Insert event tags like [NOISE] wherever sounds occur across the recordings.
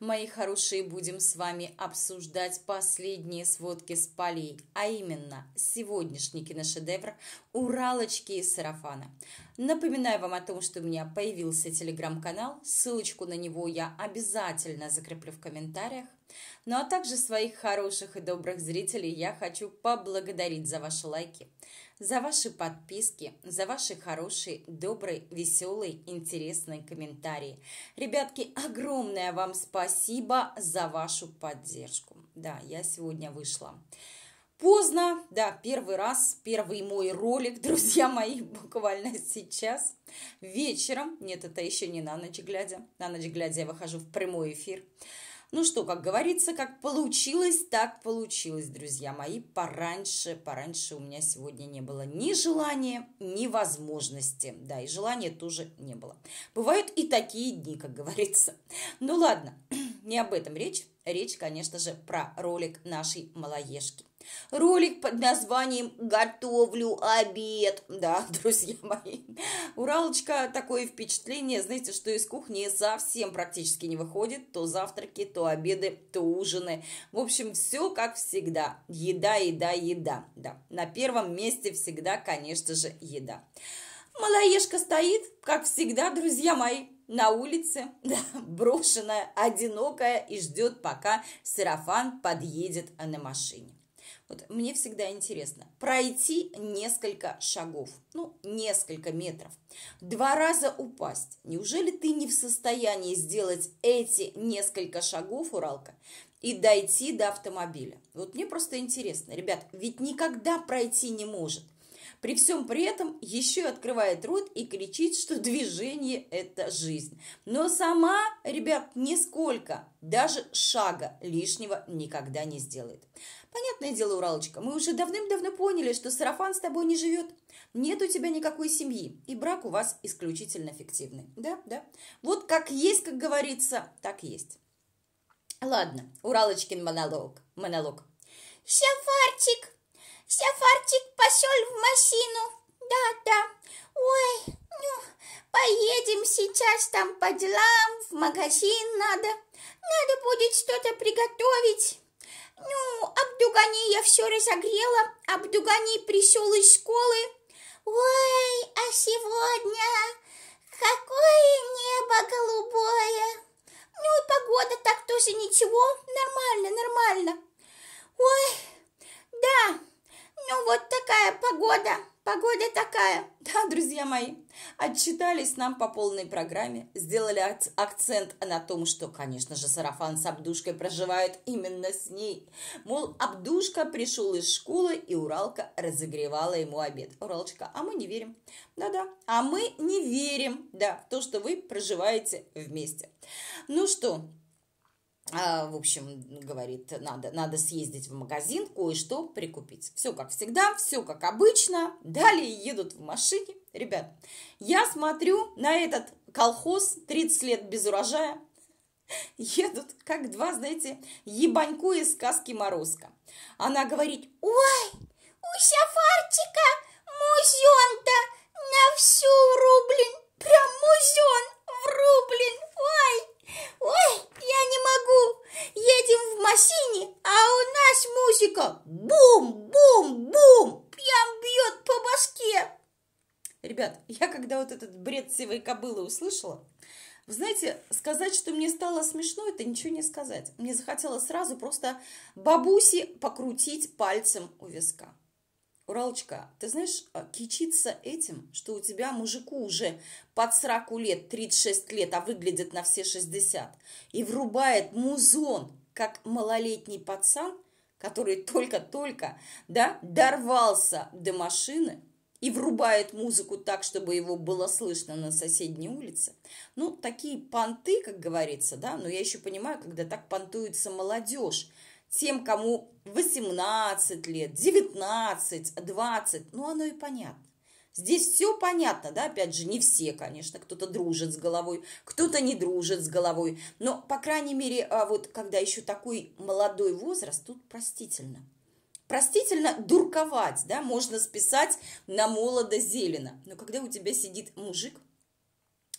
мои хорошие, будем с вами обсуждать последние сводки с полей, а именно сегодняшний киношедевр «Уралочки и сарафана». Напоминаю вам о том, что у меня появился телеграм-канал, ссылочку на него я обязательно закреплю в комментариях. Ну а также своих хороших и добрых зрителей я хочу поблагодарить за ваши лайки, за ваши подписки, за ваши хорошие, добрые, веселые, интересные комментарии. Ребятки, огромное вам спасибо Спасибо за вашу поддержку. Да, я сегодня вышла поздно. Да, первый раз, первый мой ролик, [LAUGHS] друзья мои, буквально сейчас. Вечером, нет, это еще не на ночь глядя. На ночь глядя я выхожу в прямой эфир. Ну что, как говорится, как получилось, так получилось, друзья мои. Пораньше, пораньше у меня сегодня не было ни желания, ни возможности. Да, и желания тоже не было. Бывают и такие дни, как говорится. Ну ладно, [CLEARS THROAT] не об этом речь. Речь, конечно же, про ролик нашей малоежки ролик под названием «Готовлю обед». Да, [LAUGHS] друзья мои, Уралочка такое впечатление, знаете, что из кухни совсем практически не выходит. То завтраки, то обеды, то ужины. В общем, все как всегда. Еда, еда, еда. Да, на первом месте всегда, конечно же, еда. Малоежка стоит, как всегда, друзья мои, на улице, [LAUGHS] да, брошенная, одинокая и ждет, пока сарафан подъедет на машине. Вот мне всегда интересно пройти несколько шагов, ну, несколько метров, два раза упасть. Неужели ты не в состоянии сделать эти несколько шагов, Уралка, и дойти до автомобиля? Вот мне просто интересно, ребят, ведь никогда пройти не может. При всем при этом еще открывает рот и кричит, что движение – это жизнь. Но сама, ребят, нисколько, даже шага лишнего никогда не сделает. Понятное дело, Уралочка, мы уже давным-давно поняли, что сарафан с тобой не живет. Нет у тебя никакой семьи, и брак у вас исключительно фиктивный. Да, да. Вот как есть, как говорится, так есть. Ладно, Уралочкин монолог. Монолог. Шафарчик, шафарчик пошел в машину. Да, да. Ой, ну, поедем сейчас там по делам, в магазин надо. Надо будет что-то приготовить. Ну, Абдугани я все разогрела, Абдугани присел из школы. Ой, а сегодня какое небо голубое. Ну и погода так тоже ничего, нормально, нормально. Ой, да, ну вот такая погода. Погода такая, [LAUGHS] да, друзья мои. Отчитались нам по полной программе, сделали акцент на том, что, конечно же, Сарафан с Абдушкой проживают именно с ней. Мол, Абдушка пришел из школы, и Уралка разогревала ему обед. Уралочка, а мы не верим. Да-да, а мы не верим, да, в то, что вы проживаете вместе. Ну что, а, в общем, говорит, надо, надо съездить в магазин, кое-что прикупить. Все как всегда, все как обычно. Далее едут в машине. Ребят, я смотрю на этот колхоз 30 лет без урожая. Едут как два, знаете, ебаньку из сказки Морозка. Она говорит, ой, у шафарчика мужон-то на всю ребят, я когда вот этот бред сивой кобылы услышала, вы знаете, сказать, что мне стало смешно, это ничего не сказать. Мне захотелось сразу просто бабуси покрутить пальцем у виска. Уралочка, ты знаешь, а, кичиться этим, что у тебя мужику уже под 40 лет, 36 лет, а выглядит на все 60, и врубает музон, как малолетний пацан, который только-только, да, дорвался до машины, и врубает музыку так, чтобы его было слышно на соседней улице. Ну, такие понты, как говорится, да, но я еще понимаю, когда так понтуется молодежь, тем, кому 18 лет, 19, 20, ну, оно и понятно. Здесь все понятно, да, опять же, не все, конечно, кто-то дружит с головой, кто-то не дружит с головой, но, по крайней мере, а вот когда еще такой молодой возраст, тут простительно – простительно дурковать, да, можно списать на молодо зелено. Но когда у тебя сидит мужик,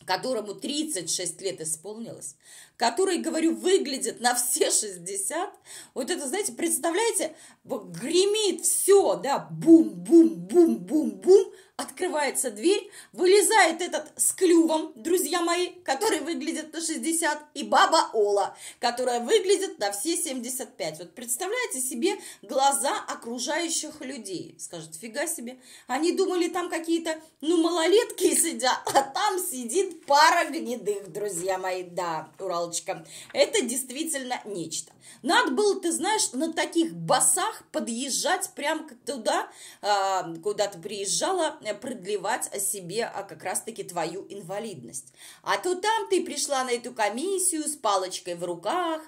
которому 36 лет исполнилось, который, говорю, выглядит на все 60, вот это, знаете, представляете, гремит все, да, бум-бум-бум-бум-бум, открывается дверь, вылезает этот с клювом, друзья мои, который выглядит на 60, и баба Ола, которая выглядит на все 75. Вот представляете себе глаза окружающих людей. Скажет, фига себе. Они думали, там какие-то, ну, малолетки [LAUGHS] сидят, а там сидит пара гнедых, друзья мои. Да, Уралочка, это действительно нечто. Надо было, ты знаешь, на таких басах подъезжать прям туда, а, куда ты приезжала, э, продлевать о себе а как раз-таки твою инвалидность. А то там ты пришла на эту комиссию с палочкой в руках,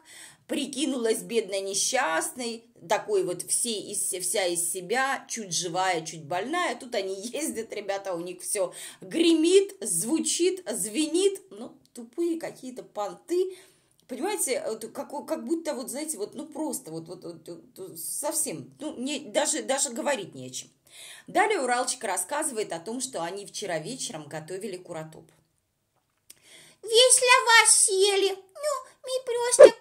прикинулась бедной несчастной, такой вот все из, вся из себя, чуть живая, чуть больная. Тут они [LAUGHS] ездят, ребята, у них все гремит, звучит, звенит, ну, тупые какие-то понты, понимаете, как, как будто вот, знаете, вот, ну, просто, вот, вот, вот совсем, ну, не, даже, даже говорить не о чем. Далее Уралчик рассказывает о том, что они вчера вечером готовили куратоп. Весь лаваш съели, ну, мы просто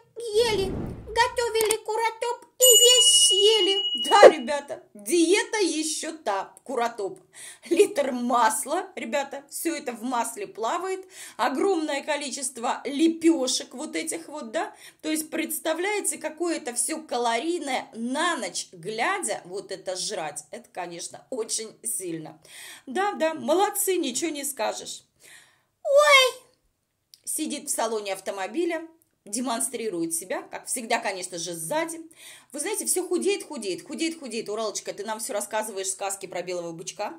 ели, готовили куратоп и весь съели. Да, ребята, диета еще та, куратоп. Литр масла, ребята, все это в масле плавает. Огромное количество лепешек вот этих вот, да. То есть, представляете, какое это все калорийное на ночь глядя вот это жрать. Это, конечно, очень сильно. Да, да, молодцы, ничего не скажешь. Ой! Сидит в салоне автомобиля, демонстрирует себя, как всегда, конечно же, сзади. Вы знаете, все худеет, худеет, худеет, худеет. Уралочка, ты нам все рассказываешь сказки про белого бычка,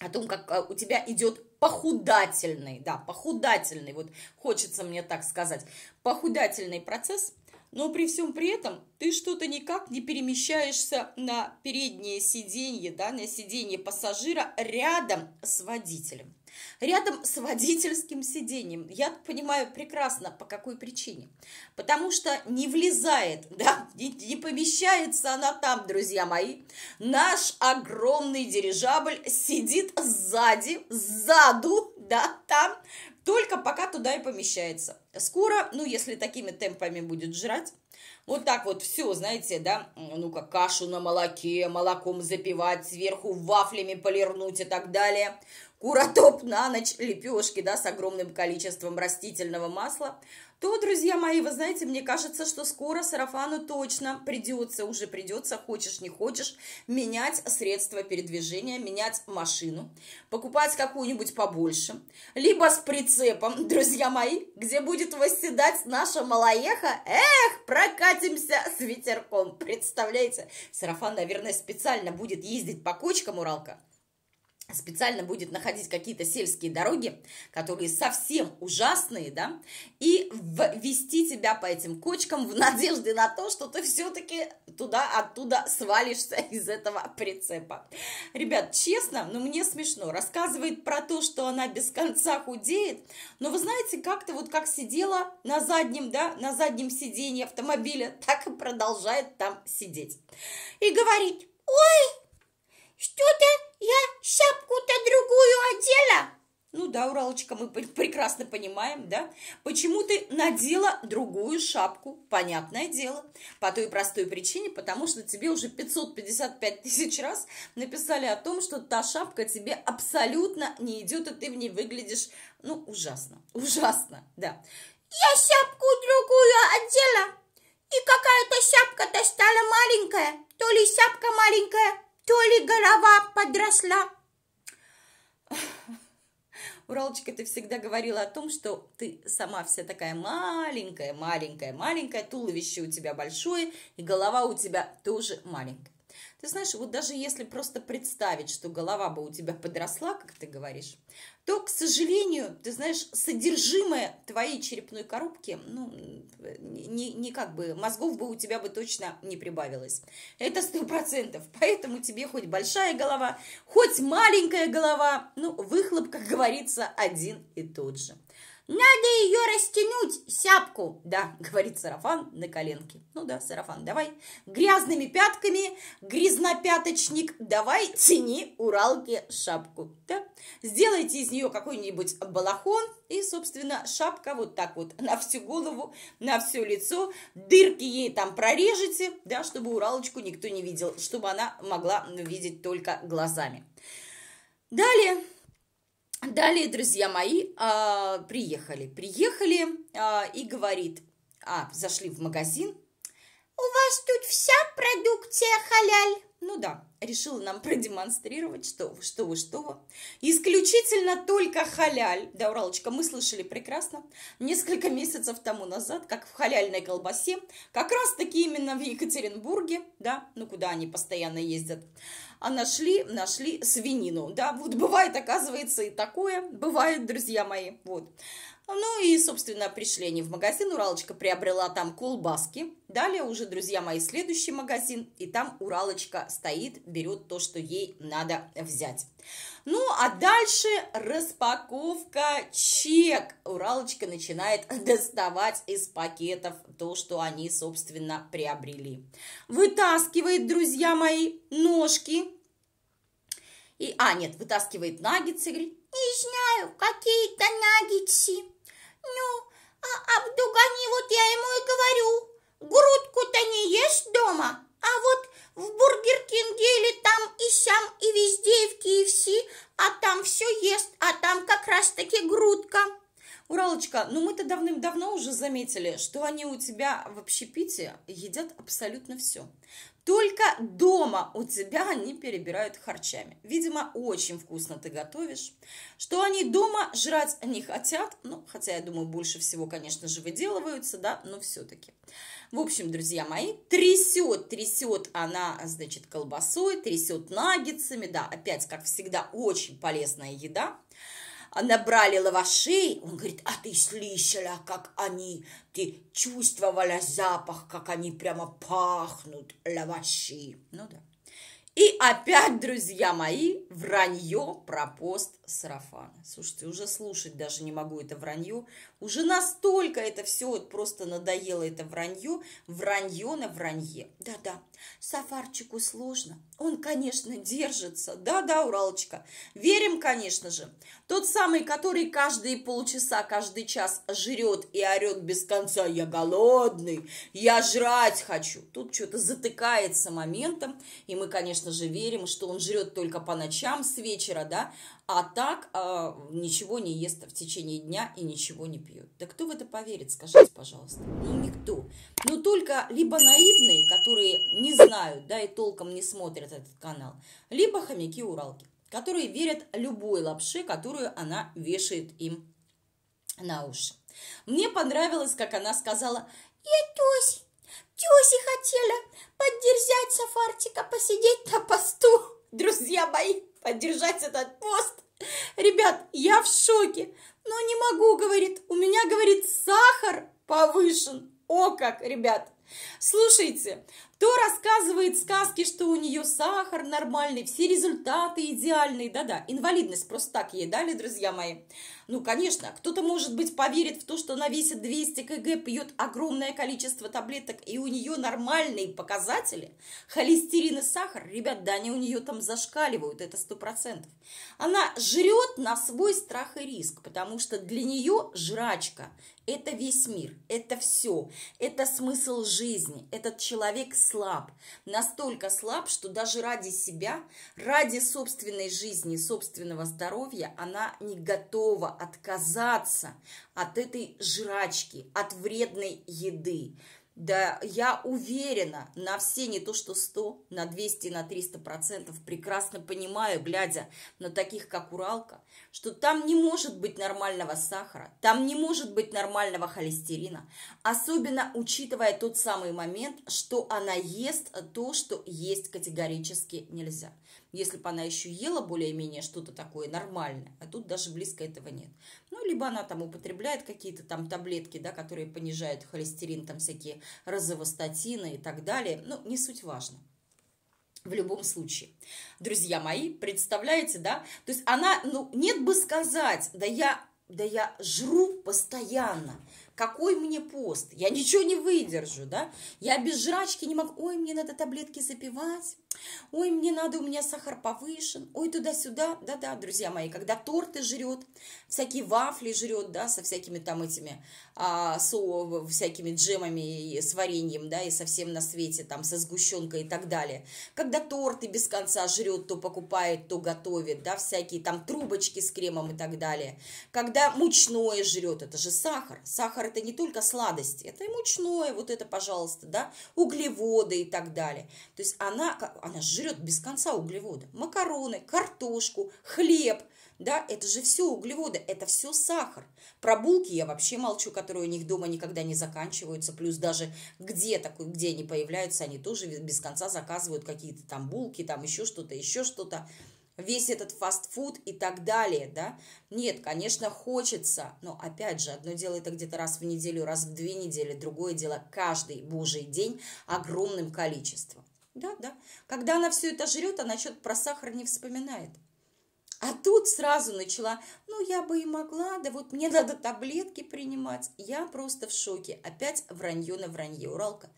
о том, как э, у тебя идет похудательный, да, похудательный, вот хочется мне так сказать, похудательный процесс, но при всем при этом ты что-то никак не перемещаешься на переднее сиденье, да, на сиденье пассажира рядом с водителем рядом с водительским сиденьем. Я понимаю прекрасно, по какой причине. Потому что не влезает, да, не, не помещается она там, друзья мои. Наш огромный дирижабль сидит сзади, сзаду, да, там, только пока туда и помещается. Скоро, ну, если такими темпами будет жрать, вот так вот все, знаете, да, ну-ка, кашу на молоке, молоком запивать, сверху вафлями полирнуть и так далее. Куротоп на ночь, лепешки, да, с огромным количеством растительного масла то, друзья мои, вы знаете, мне кажется, что скоро сарафану точно придется, уже придется, хочешь не хочешь, менять средства передвижения, менять машину, покупать какую-нибудь побольше, либо с прицепом, [LAUGHS] друзья мои, где будет восседать наша малоеха, эх, прокатимся с ветерком, представляете? Сарафан, наверное, специально будет ездить по кочкам Уралка, специально будет находить какие-то сельские дороги, которые совсем ужасные, да, и ввести тебя по этим кочкам в надежде на то, что ты все-таки туда-оттуда свалишься [LAUGHS] из этого прицепа. Ребят, честно, но ну, мне смешно. Рассказывает про то, что она без конца худеет, но вы знаете, как-то вот как сидела на заднем, да, на заднем сиденье автомобиля, [LAUGHS] так и продолжает там сидеть. И говорить, ой, что-то я шапку-то другую одела. Ну да, Уралочка, мы прекрасно понимаем, да? Почему ты надела другую шапку? Понятное дело. По той простой причине, потому что тебе уже 555 тысяч раз написали о том, что та шапка тебе абсолютно не идет, и ты в ней выглядишь, ну, ужасно. Ужасно, да. Я шапку другую одела, и какая-то шапка-то стала маленькая. То ли шапка маленькая, то ли голова подросла. Уралочка, ты всегда говорила о том, что ты сама вся такая маленькая, маленькая, маленькая, туловище у тебя большое, и голова у тебя тоже маленькая. Ты знаешь, вот даже если просто представить, что голова бы у тебя подросла, как ты говоришь, то, к сожалению, ты знаешь, содержимое твоей черепной коробки, ну, не, не как бы, мозгов бы у тебя бы точно не прибавилось. Это сто процентов. Поэтому тебе хоть большая голова, хоть маленькая голова, ну, выхлоп, как говорится, один и тот же. Надо ее растянуть, сяпку. Да, [LAUGHS] говорит сарафан на коленке. Ну да, сарафан, давай. Грязными пятками, грязнопяточник, давай тяни Уралке шапку. Да? Сделайте из нее какой-нибудь балахон, и, собственно, шапка вот так вот на всю голову, на все лицо. Дырки ей там прорежете, да, чтобы Уралочку никто не видел, чтобы она могла видеть только глазами. Далее Далее, друзья мои, а, приехали, приехали а, и говорит, а, зашли в магазин. У вас тут вся продукция халяль. Ну да, решила нам [LAUGHS] продемонстрировать, что вы, что вы, что вы. Исключительно только халяль. Да, Уралочка, мы слышали прекрасно. Несколько месяцев тому назад, как в халяльной колбасе, как раз-таки именно в Екатеринбурге, да, ну куда они постоянно ездят, а нашли, нашли свинину, да, вот бывает, оказывается, и такое, бывает, друзья мои, вот. Ну и, собственно, пришли они в магазин, Уралочка приобрела там колбаски. Далее уже, друзья мои, следующий магазин, и там Уралочка стоит, берет то, что ей надо взять. Ну, а дальше распаковка чек. Уралочка начинает [LAUGHS] доставать из пакетов то, что они, собственно, приобрели. Вытаскивает, друзья мои, ножки. И, а, нет, вытаскивает наггетсы, говорит, не знаю, какие-то наггетсы. Ну, а об вот я ему и говорю. Грудку-то не ешь дома, а вот в Бургер Кинге или там и сям, и везде, и в KFC, а там все ест, а там как раз-таки грудка. Уралочка, ну мы-то давным-давно уже заметили, что они у тебя в общепите едят абсолютно все. Только дома у тебя они перебирают харчами. Видимо, очень вкусно ты готовишь. Что они дома жрать не хотят, ну, хотя, я думаю, больше всего, конечно же, выделываются, да, но все-таки. В общем, друзья мои, трясет, трясет она, значит, колбасой, трясет наггетсами, да, опять, как всегда, очень полезная еда набрали лавашей, он говорит, а ты слышала, как они, ты чувствовала запах, как они прямо пахнут лаваши. Ну да. И опять, друзья мои, вранье про пост сарафана. Слушайте, уже слушать даже не могу это вранье. Уже настолько это все вот просто надоело, это вранье. Вранье на вранье. Да-да, Сафарчику сложно. Он, конечно, держится. Да-да, Уралочка. Верим, конечно же. Тот самый, который каждые полчаса, каждый час жрет и орет без конца. Я голодный, я жрать хочу. Тут что-то затыкается моментом. И мы, конечно, конечно же, верим, что он жрет только по ночам с вечера, да, а так э, ничего не ест в течение дня и ничего не пьет. Да кто в это поверит, скажите, пожалуйста? Ну, никто. Но ну, только либо наивные, которые не знают, да, и толком не смотрят этот канал, либо хомяки-уралки, которые верят любой лапше, которую она вешает им на уши. Мне понравилось, как она сказала, я Тёсь, Тюси хотела поддержать Сафартика, посидеть на посту. Друзья мои, поддержать этот пост. Ребят, я в шоке, но не могу, говорит, у меня, говорит, сахар повышен. О как, ребят, Слушайте, то рассказывает сказки, что у нее сахар нормальный, все результаты идеальные, да-да, инвалидность просто так ей дали, друзья мои. Ну, конечно, кто-то, может быть, поверит в то, что она весит 200 кг, пьет огромное количество таблеток, и у нее нормальные показатели. Холестерин и сахар, ребят, да они у нее там зашкаливают, это 100%. Она жрет на свой страх и риск, потому что для нее жрачка – это весь мир, это все, это смысл жизни. Этот человек слаб, настолько слаб, что даже ради себя, ради собственной жизни, собственного здоровья она не готова отказаться от этой жрачки, от вредной еды. Да, я уверена на все, не то что 100, на 200, на 300 процентов, прекрасно понимаю, глядя на таких, как Уралка, что там не может быть нормального сахара, там не может быть нормального холестерина, особенно учитывая тот самый момент, что она ест то, что есть категорически нельзя если бы она еще ела более-менее что-то такое нормальное, а тут даже близко этого нет. Ну, либо она там употребляет какие-то там таблетки, да, которые понижают холестерин, там всякие розовостатины и так далее, ну, не суть важно. В любом случае, друзья мои, представляете, да? То есть она, ну, нет бы сказать, да я, да я жру постоянно, какой мне пост? Я ничего не выдержу, да? Я без жрачки не могу. Ой, мне надо таблетки запивать. Ой, мне надо, у меня сахар повышен. Ой, туда-сюда. Да-да, друзья мои, когда торты жрет, всякие вафли жрет, да, со всякими там этими, а, со всякими джемами и с вареньем, да, и совсем на свете, там, со сгущенкой и так далее. Когда торты без конца жрет, то покупает, то готовит, да, всякие там трубочки с кремом и так далее. Когда мучное жрет, это же сахар. Сахар сахар – это не только сладости, это и мучное, вот это, пожалуйста, да, углеводы и так далее. То есть она, она жрет без конца углеводы. Макароны, картошку, хлеб, да, это же все углеводы, это все сахар. Про булки я вообще молчу, которые у них дома никогда не заканчиваются, плюс даже где такой, где они появляются, они тоже без конца заказывают какие-то там булки, там еще что-то, еще что-то весь этот фастфуд и так далее, да? Нет, конечно, хочется, но опять же, одно дело это где-то раз в неделю, раз в две недели, другое дело каждый божий день огромным количеством. Да, да. Когда она все это жрет, она а что-то про сахар не вспоминает. А тут сразу начала, ну, я бы и могла, да вот мне надо таблетки принимать. Я просто в шоке. Опять вранье на вранье. Уралка,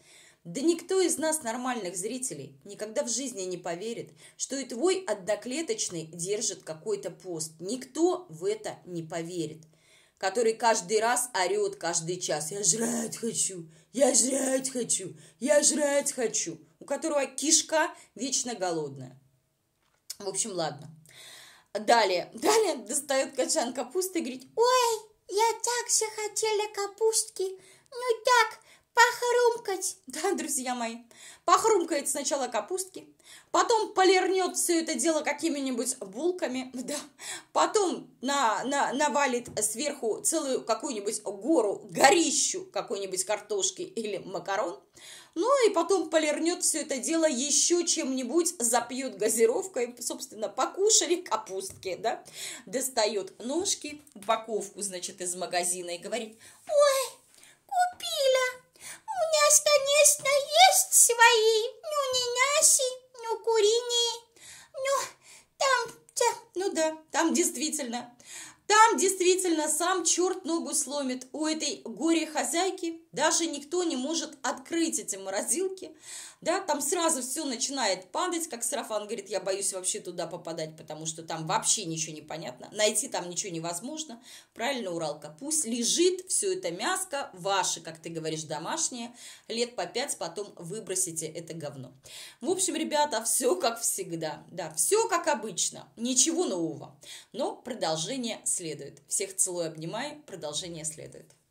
да никто из нас, нормальных зрителей, никогда в жизни не поверит, что и твой одноклеточный держит какой-то пост. Никто в это не поверит. Который каждый раз орет каждый час. Я жрать хочу, я жрать хочу, я жрать хочу. У которого кишка вечно голодная. В общем, ладно. Далее, далее достает качан капусты и говорит, ой, я так все хотела капустки, ну так, похрумкать. [LAUGHS] Да, друзья мои, похрумкает сначала капустки, потом полирнет все это дело какими-нибудь булками, [LAUGHS] да, потом на, на, навалит сверху целую какую-нибудь гору, горищу какой-нибудь картошки или макарон, ну и потом полирнет все это дело еще чем-нибудь, запьет газировкой, собственно, покушали капустки, да, достает ножки, упаковку, значит, из магазина и говорит, ой, конечно, есть свои, ну не наши, ну куриные, ну там, тя, ну да, там действительно, там действительно сам черт ногу сломит у этой горе-хозяйки, даже никто не может открыть эти морозилки, да, там сразу все начинает падать, как сарафан говорит, я боюсь вообще туда попадать, потому что там вообще ничего не понятно, найти там ничего невозможно, правильно, Уралка, пусть лежит все это мяско ваше, как ты говоришь, домашнее, лет по пять потом выбросите это говно. В общем, ребята, все как всегда, да, все как обычно, ничего нового, но продолжение следует. Всех целую, обнимаю, продолжение следует.